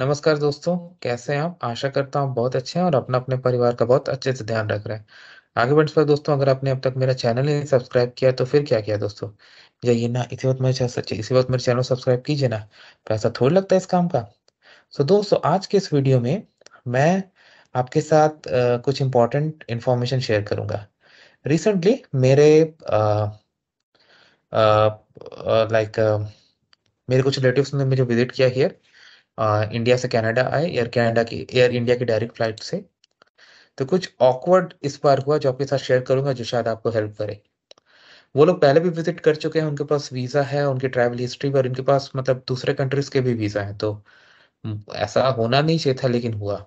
नमस्कार दोस्तों कैसे हैं आप आशा करता हूँ बहुत अच्छे हैं और अपना अपने परिवार का बहुत अच्छे से ध्यान रख रहे हैं आगे बढ़ने पर दोस्तों अगर आपने अब तक मेरा चैनल नहीं सब्सक्राइब किया तो फिर क्या किया दोस्तों जाइए ना इसी वक्त मेरे सच्चे इसी वक्त मेरे चैनल सब्सक्राइब कीजिए ना पैसा थोड़ी लगता है इस काम का सो दोस्तों आज के इस वीडियो में मैं आपके साथ कुछ इंपॉर्टेंट इन्फॉर्मेशन शेयर करूंगा रिसेंटली मेरे लाइक मेरे कुछ रिलेटिव ने मुझे विजिट किया हियर इंडिया से कनाडा आए एयर कनाडा की एयर इंडिया की डायरेक्ट फ्लाइट से तो कुछ ऑकवर्ड इस बार हुआ जो आपके साथ शेयर करूंगा जो शायद आपको हेल्प करे वो लोग पहले भी विजिट कर चुके हैं उनके पास वीज़ा है उनकी ट्रैवल हिस्ट्री और उनके पास मतलब दूसरे कंट्रीज के भी वीज़ा है तो ऐसा होना नहीं चाहिए था लेकिन हुआ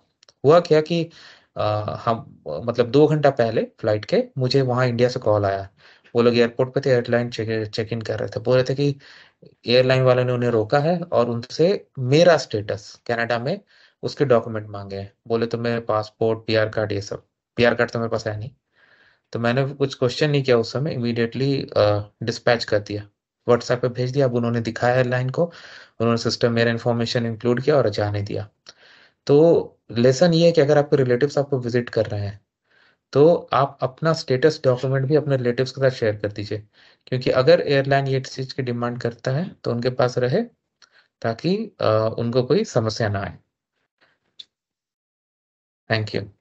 हुआ क्या कि आ, हम मतलब दो घंटा पहले फ्लाइट के मुझे वहां इंडिया से कॉल आया वो लोग एयरपोर्ट पे थे एयरलाइन चेक इन कर रहे थे बोल रहे थे कि एयरलाइन वाले ने उन्हें रोका है और उनसे मेरा स्टेटस कनाडा में उसके डॉक्यूमेंट मांगे हैं बोले तो मेरे पासपोर्ट पी कार्ड ये सब पी कार्ड तो मेरे पास है नहीं तो मैंने कुछ क्वेश्चन नहीं किया उस समय इमीडिएटली डिस्पैच कर दिया व्हाट्सएप पे भेज दिया अब उन्होंने दिखाया एयरलाइन को उन्होंने सिस्टम मेरा इन्फॉर्मेशन इंक्लूड किया और जाने दिया तो लेसन ये है कि अगर आपके रिलेटिव्स आपको विजिट कर रहे हैं तो आप अपना स्टेटस डॉक्यूमेंट भी अपने रिलेटिव के साथ शेयर कर दीजिए क्योंकि अगर एयरलाइन ये चीज की डिमांड करता है तो उनके पास रहे ताकि उनको कोई समस्या ना आए थैंक यू